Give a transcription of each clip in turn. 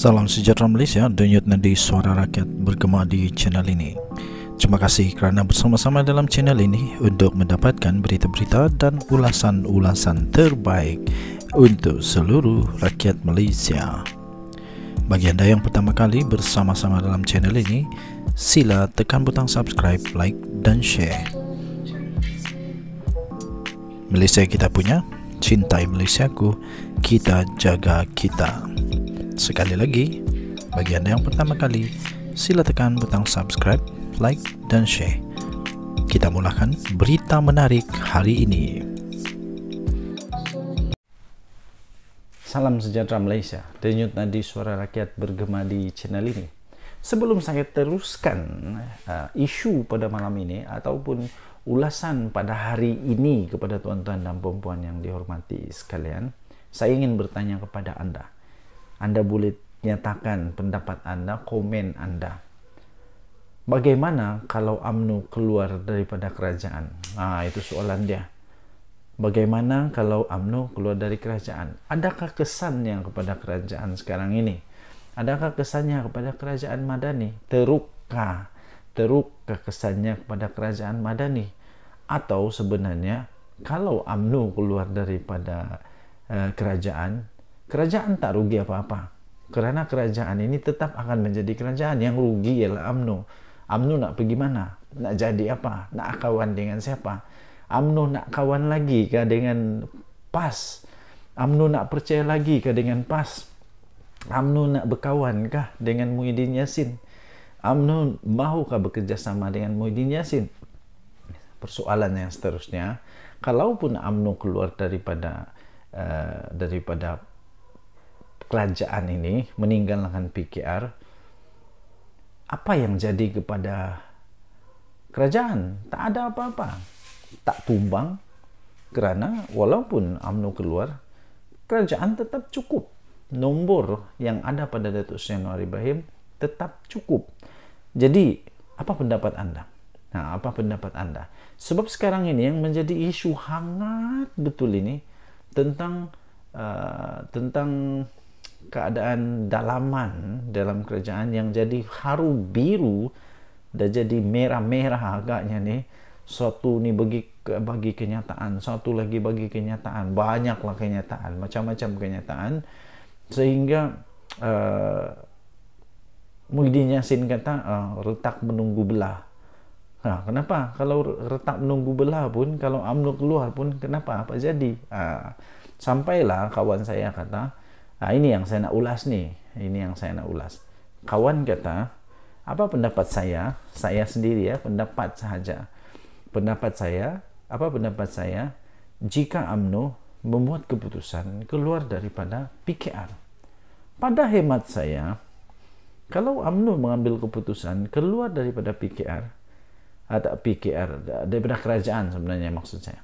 Salam sejahtera Malaysia, denyut nadi suara rakyat bergema di channel ini. Terima kasih kerana bersama-sama dalam channel ini untuk mendapatkan berita-berita dan ulasan-ulasan terbaik untuk seluruh rakyat Malaysia. Bagi anda yang pertama kali bersama-sama dalam channel ini, sila tekan butang subscribe, like dan share. Malaysia kita punya, cintai Malaysiaku, kita jaga kita. Sekali lagi, bagi Anda yang pertama kali, sila tekan butang subscribe, like, dan share. Kita mulakan berita menarik hari ini. Salam sejahtera Malaysia. Denyut nadi suara rakyat bergema di channel ini. Sebelum saya teruskan uh, isu pada malam ini ataupun ulasan pada hari ini kepada tuan-tuan dan perempuan yang dihormati sekalian, saya ingin bertanya kepada Anda. Anda boleh nyatakan pendapat Anda, komen Anda. Bagaimana kalau UMNO keluar daripada kerajaan? Nah, itu soalan dia. Bagaimana kalau UMNO keluar dari kerajaan? Adakah kesannya kepada kerajaan sekarang ini? Adakah kesannya kepada kerajaan Madani? Terukkah? Terukkah kesannya kepada kerajaan Madani? Atau sebenarnya kalau UMNO keluar daripada uh, kerajaan, Kerajaan tak rugi apa-apa. Karena kerajaan ini tetap akan menjadi kerajaan yang rugi ialah UMNO. UMNO nak pergi mana? Nak jadi apa? Nak kawan dengan siapa? UMNO nak kawan lagi ke dengan PAS? UMNO nak percaya lagi ke dengan PAS? UMNO nak berkawan kah dengan Muhyiddin Yassin? UMNO mahukah bekerjasama dengan Muhyiddin Yassin? Persoalan yang seterusnya, kalaupun UMNO keluar daripada uh, daripada kerajaan ini meninggalkan PKR, apa yang jadi kepada kerajaan? Tak ada apa-apa. Tak tumbang kerana walaupun UMNO keluar, kerajaan tetap cukup. Nombor yang ada pada Datuk Seri Anwar Ibrahim tetap cukup. Jadi, apa pendapat anda? Nah, apa pendapat anda? Sebab sekarang ini yang menjadi isu hangat betul ini tentang uh, tentang keadaan dalaman dalam kerajaan yang jadi haru biru dan jadi merah-merah agaknya nih suatu nih bagi bagi kenyataan satu lagi bagi kenyataan banyaklah kenyataan macam-macam kenyataan sehingga uh, Muhyiddin Yassin kata uh, retak menunggu belah Nah, kenapa? Kalau retak menunggu belah pun, kalau AMNO keluar pun, kenapa? Apa jadi? Nah, sampailah kawan saya kata, Nah, ini yang saya nak ulas nih. Ini yang saya nak ulas. Kawan kata, apa pendapat saya? Saya sendiri ya, pendapat sahaja. Pendapat saya, apa pendapat saya? Jika AMNO membuat keputusan keluar daripada PKR. Pada hemat saya, kalau AMNO mengambil keputusan keluar daripada PKR, atau ah, PKR daripada kerajaan sebenarnya maksud saya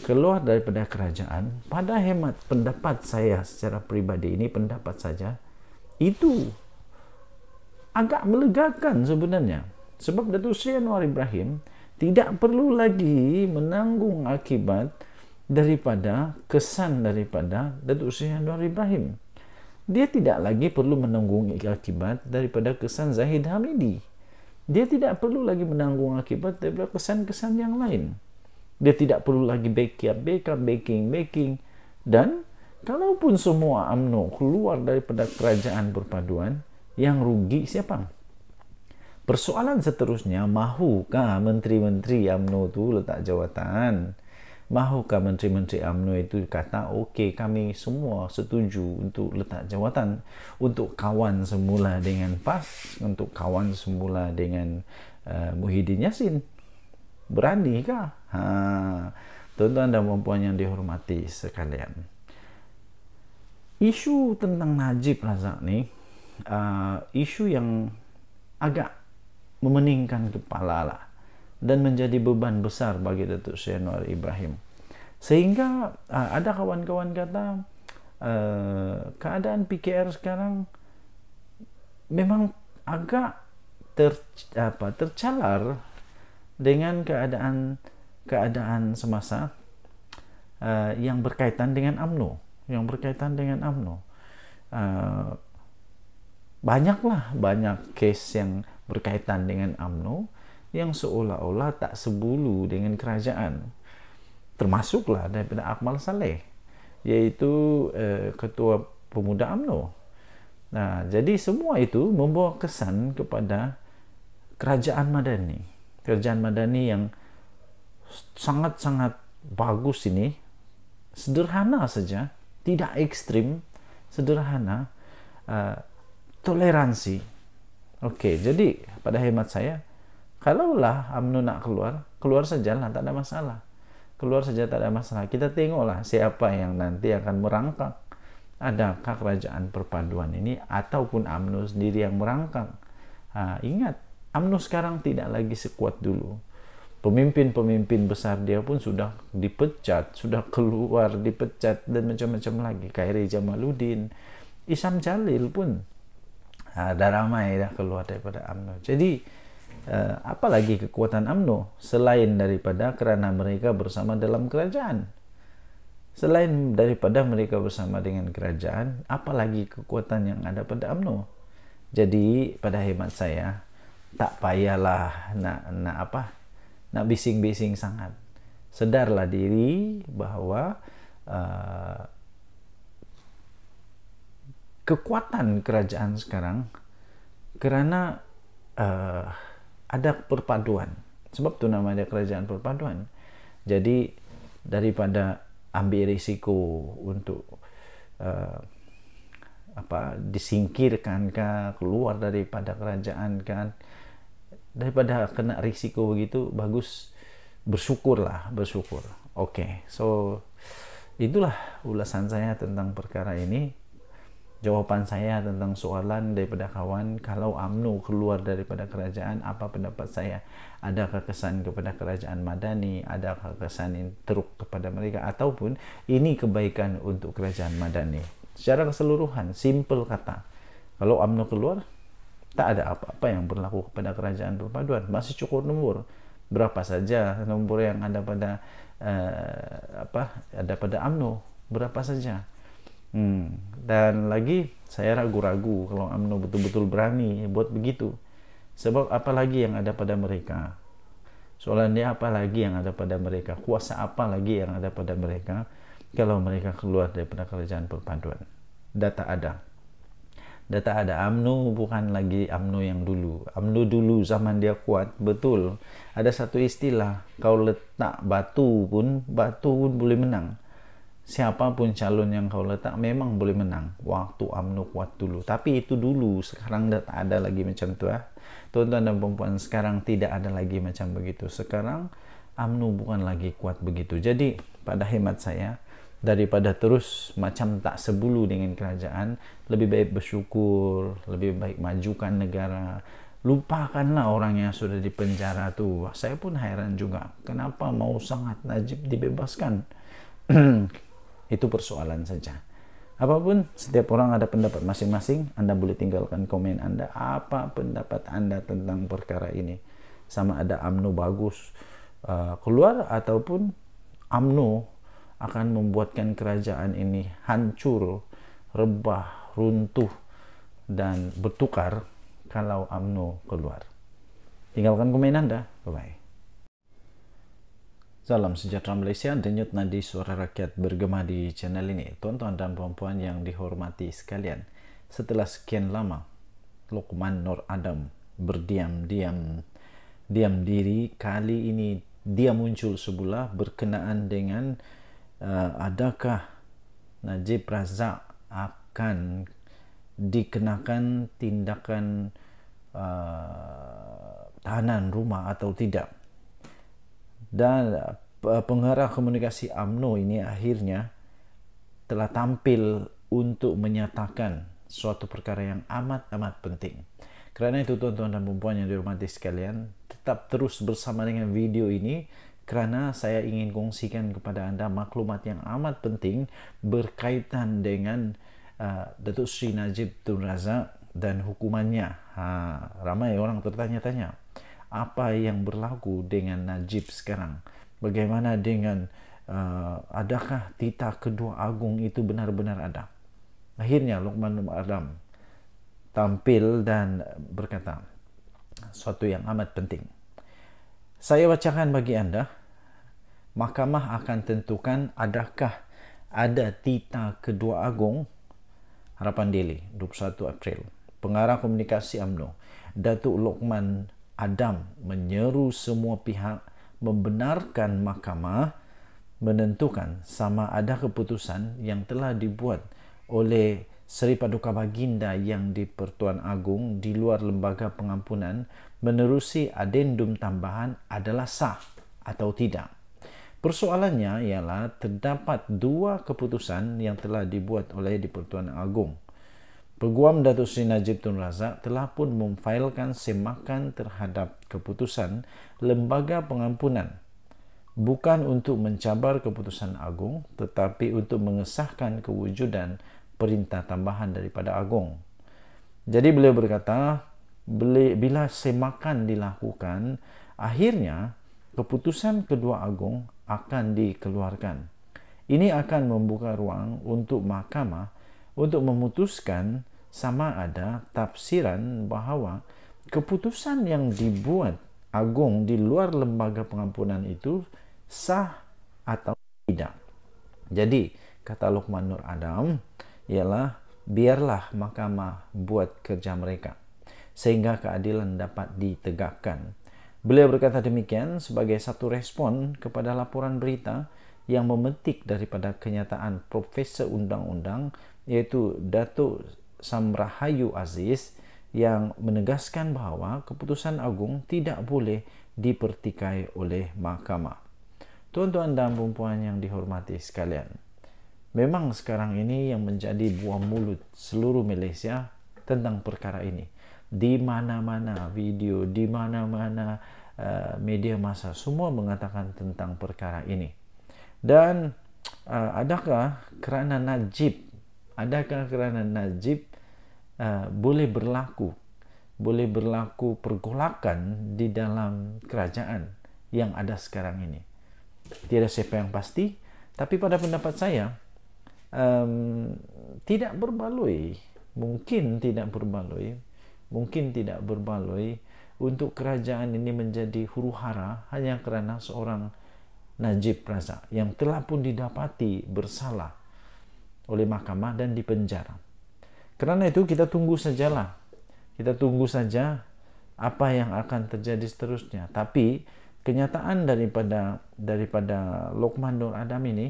keluar daripada kerajaan pada hemat pendapat saya secara pribadi ini pendapat saja itu agak melegakan sebenarnya sebab Datuk Seri Anwar Ibrahim tidak perlu lagi menanggung akibat daripada kesan daripada Datuk Seri Anwar Ibrahim dia tidak lagi perlu menanggung akibat daripada kesan Zahid Hamidi dia tidak perlu lagi menanggung akibat daripada kesan-kesan yang lain Dia tidak perlu lagi backup, backup, backing, backing. Dan kalaupun semua UMNO keluar daripada kerajaan perpaduan, yang rugi siapa? Persoalan seterusnya, mahukah menteri-menteri UMNO itu letak jawatan? Mahukah menteri-menteri UMNO itu kata, okey kami semua setuju untuk letak jawatan untuk kawan semula dengan PAS, untuk kawan semula dengan uh, Muhyiddin Yassin berani Ha. Tuan-tuan dan perempuan yang dihormati sekalian. Isu tentang Najib Razak ni, uh, isu yang agak memeningkan kepala lah dan menjadi beban besar bagi Datuk Seri Ibrahim. Sehingga uh, ada kawan-kawan kata uh, keadaan PKR sekarang memang agak ter, apa, tercalar dengan keadaan keadaan semasa uh, yang berkaitan dengan AMNO, yang berkaitan dengan AMNO. Uh, eh, banyaklah banyak case yang berkaitan dengan AMNO yang seolah-olah tak sebulu dengan kerajaan. Termasuklah daripada Akmal Saleh, yaitu uh, ketua pemuda AMNO. Nah, jadi semua itu membawa kesan kepada kerajaan Madani kerjaan Madani yang sangat-sangat bagus ini sederhana saja tidak ekstrim sederhana uh, toleransi oke okay, jadi pada hemat saya kalaulah Amnu nak keluar keluar sajalah tak ada masalah keluar saja tak ada masalah kita tengoklah siapa yang nanti akan merangkak adakah kerajaan perpaduan ini ataupun Amnu sendiri yang merangkak uh, ingat UMNO sekarang tidak lagi sekuat dulu. Pemimpin-pemimpin besar dia pun sudah dipecat, sudah keluar dipecat dan macam-macam lagi. Kairi Jamaluddin, Isam Jalil pun ada ah, ramai dah keluar daripada UMNO. Jadi eh, apalagi kekuatan UMNO selain daripada kerana mereka bersama dalam kerajaan. Selain daripada mereka bersama dengan kerajaan, apalagi kekuatan yang ada pada AMNO. Jadi pada hemat saya, tak payahlah nak nak apa nak bising-bising sangat sedarlah diri bahwa uh, kekuatan kerajaan sekarang karena uh, eh, ada perpaduan sebab tu namanya kerajaan perpaduan jadi daripada ambil risiko untuk uh, apa disingkirkan kah keluar daripada kerajaan kan daripada kena risiko begitu bagus bersyukurlah bersyukur oke okay. so itulah ulasan saya tentang perkara ini jawaban saya tentang soalan daripada kawan kalau Amnu keluar daripada kerajaan apa pendapat saya adakah kesan kepada kerajaan Madani adakah kesan yang teruk kepada mereka ataupun ini kebaikan untuk kerajaan Madani secara keseluruhan simple kata kalau Amnu keluar tak ada apa-apa yang berlaku kepada kerajaan perpaduan masih cukup nomor berapa saja nomor yang ada pada eh, apa ada pada AMNO berapa saja hmm. dan lagi saya ragu-ragu kalau AMNO betul-betul berani buat begitu sebab apa lagi yang ada pada mereka soalnya apa lagi yang ada pada mereka kuasa apa lagi yang ada pada mereka kalau mereka keluar daripada kerajaan perpaduan data ada data ada amnu bukan lagi amnu yang dulu amnu dulu zaman dia kuat betul ada satu istilah kau letak batu pun batu pun boleh menang siapapun calon yang kau letak memang boleh menang waktu amnu kuat dulu tapi itu dulu sekarang data ada lagi macam itu ya eh. tuan-tuan dan perempuan sekarang tidak ada lagi macam begitu sekarang amnu bukan lagi kuat begitu jadi pada hemat saya daripada terus macam tak sebulu dengan kerajaan lebih baik bersyukur lebih baik majukan negara lupakanlah orang yang sudah dipenjara tu saya pun hairan juga kenapa mau sangat Najib dibebaskan itu persoalan saja apapun setiap orang ada pendapat masing-masing Anda boleh tinggalkan komen Anda apa pendapat Anda tentang perkara ini sama ada amnu bagus uh, keluar ataupun amnu akan membuatkan kerajaan ini hancur, rebah, runtuh, dan bertukar kalau AMNO keluar. Tinggalkan komen Anda. Bye-bye. Salam sejahtera Malaysia, denyut nadi suara rakyat bergema di channel ini. Tuan-tuan dan puan-puan yang dihormati sekalian, setelah sekian lama, Lokman Nur Adam berdiam-diam diam diri kali ini dia muncul sebulah berkenaan dengan uh, adakah Najib Razak akan dikenakan tindakan uh, tahanan rumah atau tidak dan eh, pengarah komunikasi AMNO ini akhirnya telah tampil untuk menyatakan suatu perkara yang amat-amat penting. Kerana itu tuan-tuan dan puan-puan yang dihormati sekalian, tetap terus bersama dengan video ini Karena saya ingin kongsikan kepada Anda maklumat yang amat penting berkaitan dengan uh, Datuk Sri Najib Tun Razak dan hukumannya. Ha, ramai orang tertanya-tanya, apa yang berlaku dengan Najib sekarang? Bagaimana dengan uh, adakah titah kedua agung itu benar-benar ada? Akhirnya Luqman Adam tampil dan berkata, suatu yang amat penting. Saya bacakan bagi anda. Mahkamah akan tentukan adakah ada tita kedua agung Harapan Deli 21 April. Pengarah komunikasi AMNO, Datuk Lokman Adam menyeru semua pihak membenarkan mahkamah menentukan sama ada keputusan yang telah dibuat oleh Sri Paduka Baginda yang di Pertuan Agung di luar lembaga pengampunan menerusi adendum tambahan adalah sah atau tidak. Persoalannya ialah terdapat dua keputusan yang telah dibuat oleh di Pertuan Agung. Peguam Datuk Seri Najib Tun Razak telah pun memfailkan semakan terhadap keputusan Lembaga Pengampunan bukan untuk mencabar keputusan agung tetapi untuk mengesahkan kewujudan perintah tambahan daripada Agung. Jadi beliau berkata, bila semakan dilakukan, akhirnya keputusan kedua Agung akan dikeluarkan. Ini akan membuka ruang untuk mahkamah untuk memutuskan sama ada tafsiran bahawa keputusan yang dibuat Agung di luar lembaga pengampunan itu sah atau tidak. Jadi, kata Luqman Nur Adam, ialah biarlah mahkamah buat kerja mereka sehingga keadilan dapat ditegakkan. Beliau berkata demikian sebagai satu respon kepada laporan berita yang memetik daripada kenyataan Profesor Undang-Undang iaitu Datuk Samrahayu Aziz yang menegaskan bahawa keputusan agung tidak boleh dipertikai oleh mahkamah. Tuan-tuan dan perempuan yang dihormati sekalian, Memang sekarang ini yang menjadi buah mulut seluruh Malaysia tentang perkara ini. Di mana-mana video, di mana-mana uh, media massa semua mengatakan tentang perkara ini. Dan uh, adakah kerana Najib, adakah kerana Najib uh, boleh berlaku, boleh berlaku pergolakan di dalam kerajaan yang ada sekarang ini? Tidak siapa yang pasti, tapi pada pendapat saya, um, tidak berbaloi, mungkin tidak berbaloi, mungkin tidak berbaloi untuk kerajaan ini menjadi huru hara hanya kerana seorang Najib Razak yang telah pun didapati bersalah oleh mahkamah dan dipenjara. Karena itu kita tunggu sajalah. Kita tunggu saja apa yang akan terjadi seterusnya. Tapi kenyataan daripada daripada Lokman Nur Adam ini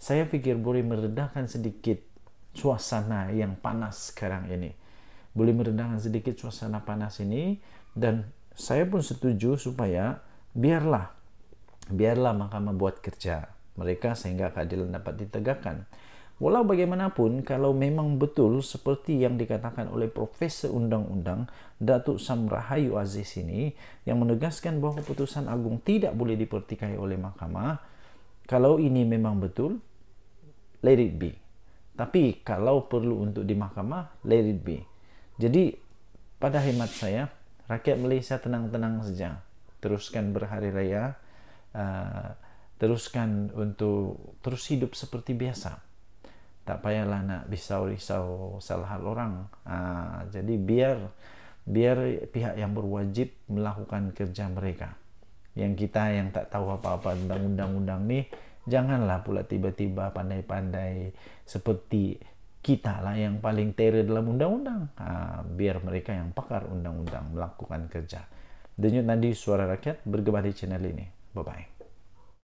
saya pikir boleh meredakan sedikit suasana yang panas sekarang ini. Boleh meredakan sedikit suasana panas ini dan saya pun setuju supaya biarlah biarlah mahkamah buat kerja mereka sehingga keadilan dapat ditegakkan. Walau bagaimanapun, kalau memang betul seperti yang dikatakan oleh Profesor Undang-Undang Datuk samrahayu Aziz ini yang menegaskan bahwa keputusan agung tidak boleh dipertikai oleh mahkamah, kalau ini memang betul, let it be. Tapi kalau perlu untuk di mahkamah, let it be. Jadi pada hemat saya, rakyat Malaysia tenang-tenang saja. Teruskan berhari raya, uh, teruskan untuk terus hidup seperti biasa. Tak payahlah nak risau-risau salah hal orang. Uh, jadi biar biar pihak yang berwajib melakukan kerja mereka. yang kita yang tak tahu apa-apa tentang undang-undang ni janganlah pula tiba-tiba pandai-pandai seperti kita lah yang paling teror dalam undang-undang ha, biar mereka yang pakar undang-undang melakukan kerja denyut nadi suara rakyat bergembali channel ini bye-bye